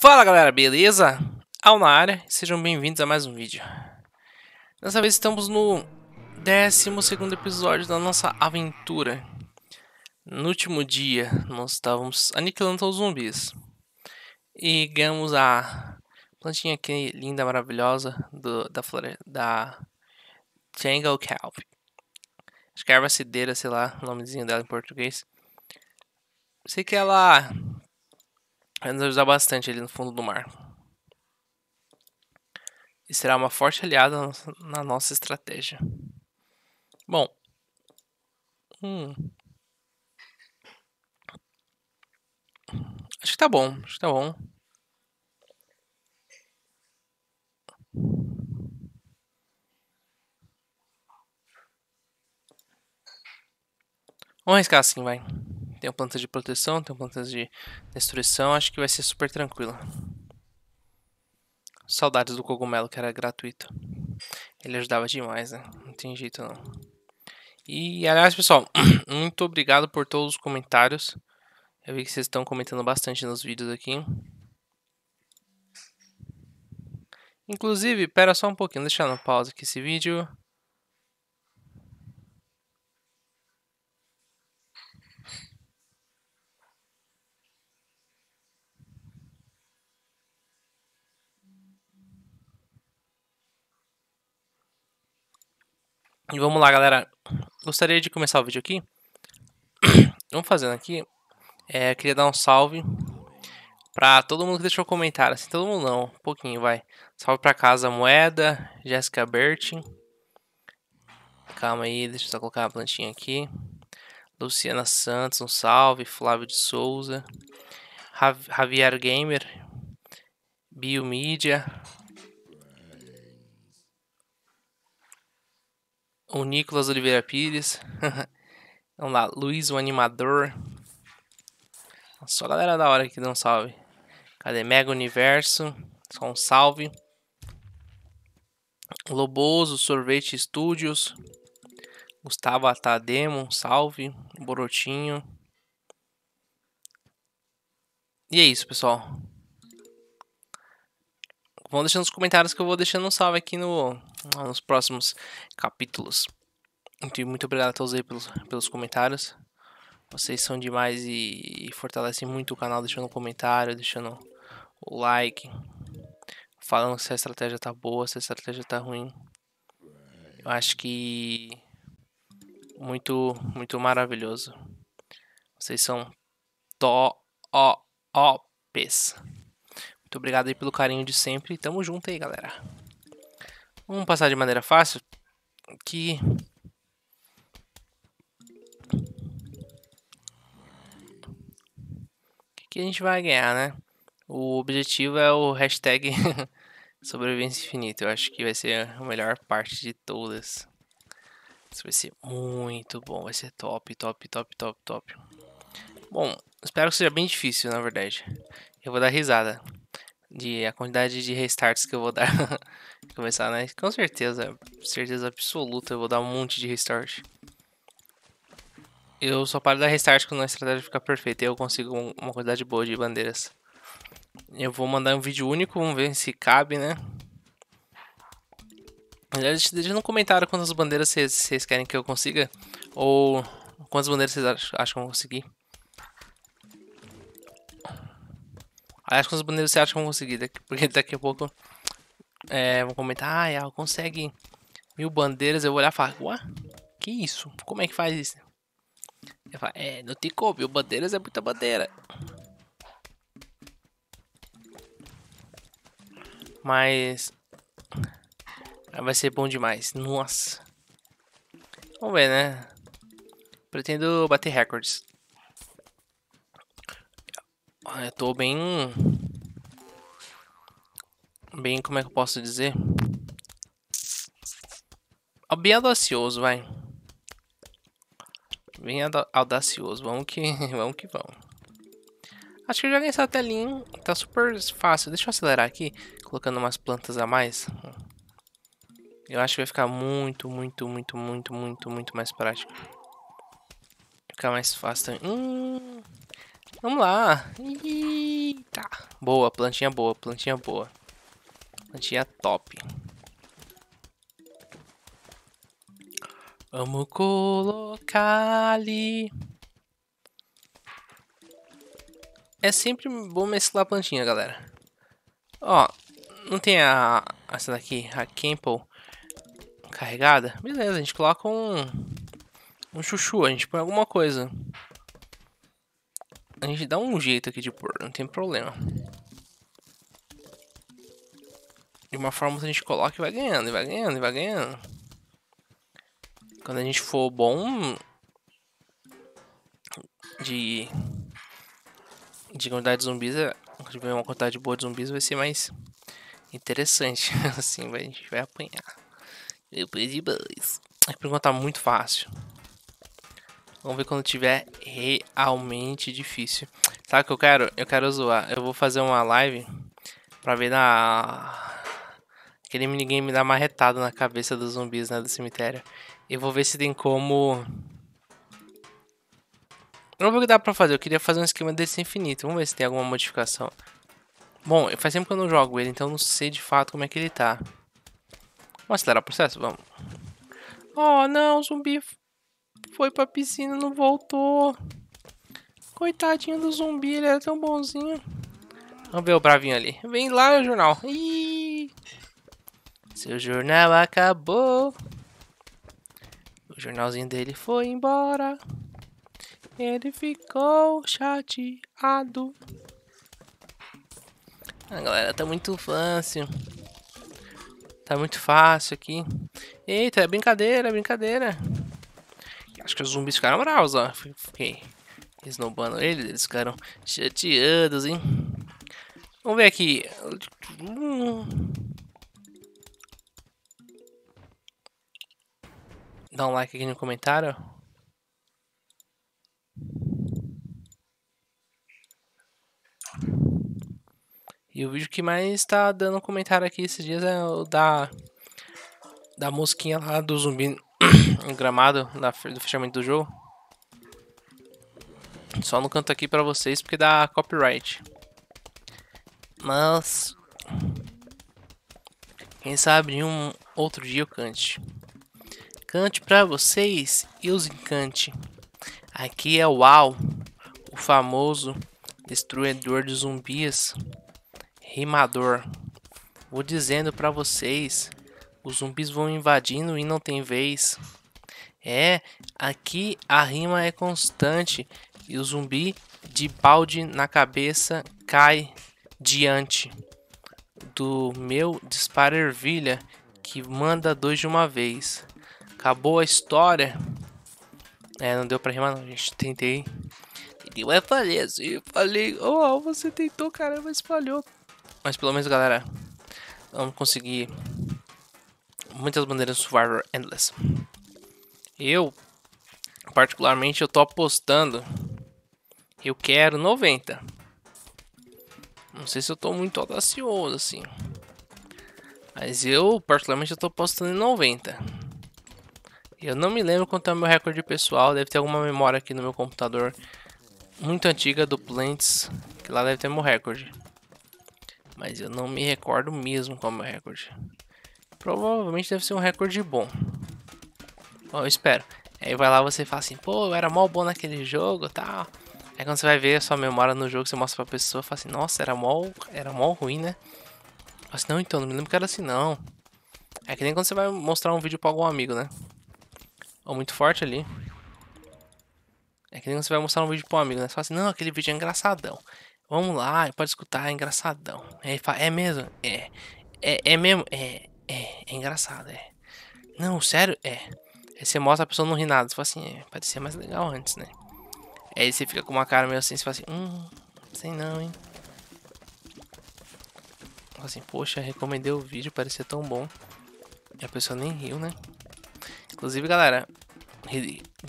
Fala galera, beleza? Ao na área, sejam bem-vindos a mais um vídeo. Dessa vez estamos no 12 episódio da nossa aventura. No último dia, nós estávamos aniquilando os zumbis. E ganhamos a plantinha aqui, linda, maravilhosa, do, da floresta, da Jungle Calp. Acho que é erva cideira, sei lá, o nomezinho dela em português. Sei que ela Vai nos ajudar bastante ali no fundo do mar. E será uma forte aliada na nossa estratégia. Bom. Hum. Acho que tá bom, acho que tá bom. Vamos arriscar assim, vai. Tenho plantas de proteção, tenho plantas de destruição, acho que vai ser super tranquilo. Saudades do cogumelo que era gratuito. Ele ajudava demais, né? Não tem jeito não. E aliás, pessoal, muito obrigado por todos os comentários. Eu vi que vocês estão comentando bastante nos vídeos aqui. Inclusive, pera só um pouquinho, deixar uma pausa aqui esse vídeo. E vamos lá, galera. Gostaria de começar o vídeo aqui. vamos fazendo aqui. É, queria dar um salve pra todo mundo que deixou comentário. Assim, todo mundo não, um pouquinho, vai. Salve pra Casa Moeda, Jéssica Bertin. Calma aí, deixa eu só colocar a plantinha aqui. Luciana Santos, um salve. Flávio de Souza. Javier Gamer. Biomídia. o Nicolas Oliveira Pires. Vamos lá, Luiz o Animador. Só galera da hora que dá um salve. Cadê Mega Universo? Só um salve. Loboso, Sorvete Studios. Gustavo Atademo, um salve. Borotinho. E é isso, pessoal vão deixando nos comentários que eu vou deixando um salve aqui no, nos próximos capítulos. Muito, muito obrigado a todos aí pelos, pelos comentários. Vocês são demais e, e fortalecem muito o canal deixando um comentário, deixando o like, falando se a estratégia tá boa, se a estratégia tá ruim. Eu acho que muito, muito maravilhoso. Vocês são to-o-opes. Muito obrigado aí pelo carinho de sempre. Tamo junto aí, galera. Vamos passar de maneira fácil. Que... que a gente vai ganhar, né? O objetivo é o hashtag sobrevivência infinita. Eu acho que vai ser a melhor parte de todas. Isso vai ser muito bom, vai ser top, top, top, top, top. Bom, espero que seja bem difícil, na verdade. Eu vou dar risada de a quantidade de restarts que eu vou dar. começar, né? Com certeza, certeza absoluta, eu vou dar um monte de restart. Eu só paro de dar restart quando a estratégia ficar perfeita e eu consigo uma quantidade boa de bandeiras. Eu vou mandar um vídeo único, vamos ver se cabe, né? Aliás, deixa no comentário quantas bandeiras vocês, querem que eu consiga. Ou quantas bandeiras vocês acham que eu conseguir que os bandeiras você acha que vão conseguir? Daqui, porque daqui a pouco é, vão comentar, ah, ela consegue mil bandeiras. Eu vou olhar e falar, ué, que isso? Como é que faz isso? Eu falo, é, não tem como, mil bandeiras é muita bandeira. Mas ah, vai ser bom demais, nossa. Vamos ver, né? Pretendo bater recordes eu tô bem. Bem, como é que eu posso dizer? Bem audacioso, vai. Bem audacioso. Vamos que vamos. Que vamos. Acho que eu joguei essa telinha. Tá super fácil. Deixa eu acelerar aqui. Colocando umas plantas a mais. Eu acho que vai ficar muito, muito, muito, muito, muito, muito mais prático. Vai ficar mais fácil também. Hum. Vamos lá. Eita. Boa, plantinha boa, plantinha boa. Plantinha top. Vamos colocar ali. É sempre bom mesclar plantinha, galera. Ó, não tem a essa daqui, a Campbell carregada? Beleza, a gente coloca um um chuchu, a gente põe alguma coisa. A gente dá um jeito aqui de pôr, não tem problema. De uma forma que a gente coloca e vai ganhando, e vai ganhando, e vai ganhando. Quando a gente for bom de, de quantidade de zumbis, quando é, tiver uma quantidade boa de zumbis vai ser mais interessante. assim, a gente vai apanhar. Depois de buzz. A pergunta tá muito fácil. Vamos ver quando tiver realmente difícil. Sabe o que eu quero? Eu quero zoar. Eu vou fazer uma live pra ver na. Aquele minigame dar marretado na cabeça dos zumbis, né? Do cemitério. Eu vou ver se tem como. Eu não vou o que dá pra fazer. Eu queria fazer um esquema desse infinito. Vamos ver se tem alguma modificação. Bom, faz tempo que eu não jogo ele, então eu não sei de fato como é que ele tá. Vamos acelerar o processo? Vamos. Oh, não, zumbi foi pra piscina e não voltou. Coitadinho do zumbi, ele era tão bonzinho. Vamos ver o bravinho ali. Vem lá, o jornal. Ih! Seu jornal acabou. O jornalzinho dele foi embora. Ele ficou chateado. Ah, galera, tá muito fácil. Tá muito fácil aqui. Eita, é brincadeira, é brincadeira. Acho que os zumbis ficaram bravos, ó. Fiquei esnobando eles, eles ficaram chateados, hein? Vamos ver aqui. Dá um like aqui no comentário. E o vídeo que mais está dando comentário aqui esses dias é o da da mosquinha lá do zumbi um gramado do fechamento do jogo. Só no canto aqui pra vocês, porque dá copyright. Mas... Quem sabe um outro dia eu cante. Cante pra vocês e os encante. Aqui é o Uau, o famoso destruidor de zumbis, rimador. Vou dizendo pra vocês, os zumbis vão invadindo e não tem vez. É, aqui a rima é constante e o zumbi de balde na cabeça cai diante do meu disparo ervilha que manda dois de uma vez. Acabou a história. É, não deu pra rimar não, gente. Tentei. Tentei, mas é falei assim, falei. Oh, você tentou, caramba, mas falhou. Mas pelo menos, galera, vamos conseguir muitas bandeiras Survivor Endless. Eu, particularmente, eu tô apostando. Eu quero 90. Não sei se eu tô muito audacioso, assim. Mas eu, particularmente, eu tô apostando em 90. Eu não me lembro quanto é o meu recorde pessoal. Deve ter alguma memória aqui no meu computador muito antiga do Plants. Que lá deve ter meu recorde. Mas eu não me recordo mesmo qual é o meu recorde. Provavelmente deve ser um recorde bom. Bom, eu espero. Aí vai lá você fala assim, pô, eu era mó bom naquele jogo e tal. Aí quando você vai ver a sua memória no jogo, você mostra pra pessoa, fala assim, nossa, era mó, era mó ruim, né? Fala assim, não, então, não me lembro que era assim, não. É que nem quando você vai mostrar um vídeo pra algum amigo, né? Ou muito forte ali. É que nem quando você vai mostrar um vídeo pra um amigo, né? Você fala assim, não, aquele vídeo é engraçadão. Vamos lá, pode escutar, é engraçadão. Aí ele fala, é mesmo? É. É, é mesmo? É, é. É engraçado, é. Não, sério? É. Aí você mostra a pessoa não ri nada. Você fala assim, é, parecia mais legal antes, né? Aí você fica com uma cara meio assim, você fala assim, hum, sei não, hein? Fala assim, poxa, recomendei o vídeo, parecia tão bom. E a pessoa nem riu, né? Inclusive, galera,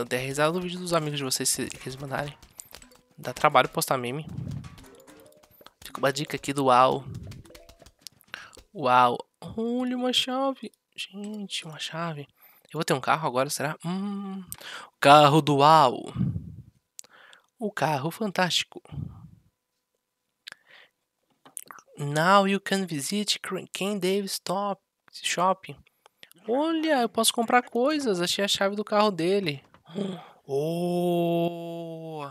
até risada no vídeo dos amigos de vocês que eles mandarem. Dá trabalho postar meme. Fica uma dica aqui do UAU. UAU. Olha uma chave. Gente, uma chave. Eu vou ter um carro agora, será? Hum, o carro dual. O carro fantástico. Now you can visit Ken Davis Top Shop. Olha, eu posso comprar coisas. Achei a chave do carro dele. Oh!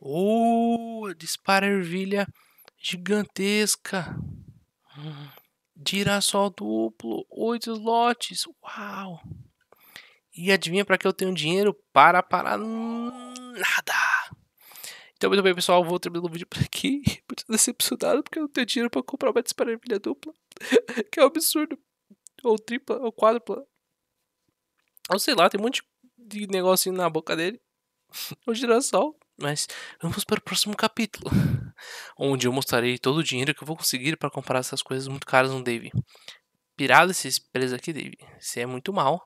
Oh! Dispara ervilha gigantesca. Hum. Girassol duplo, 8 lotes. Uau! E adivinha para que eu tenho dinheiro? Para, para nada! Então, muito bem, pessoal, vou terminar o vídeo por aqui. Muito decepcionado porque eu não tenho dinheiro para comprar uma disparilha dupla. que é um absurdo. Ou tripla, ou quádrupla. Ou sei lá, tem um monte de negocinho na boca dele. o girassol. Mas vamos para o próximo capítulo, onde eu mostrarei todo o dinheiro que eu vou conseguir para comprar essas coisas muito caras no Dave. Pirado esses preços aqui, Dave. Você é muito mal.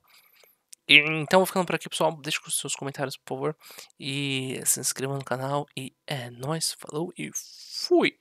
Então vou ficando por aqui, pessoal. Deixe os seus comentários, por favor. E se inscreva no canal. E é nóis. Falou e fui!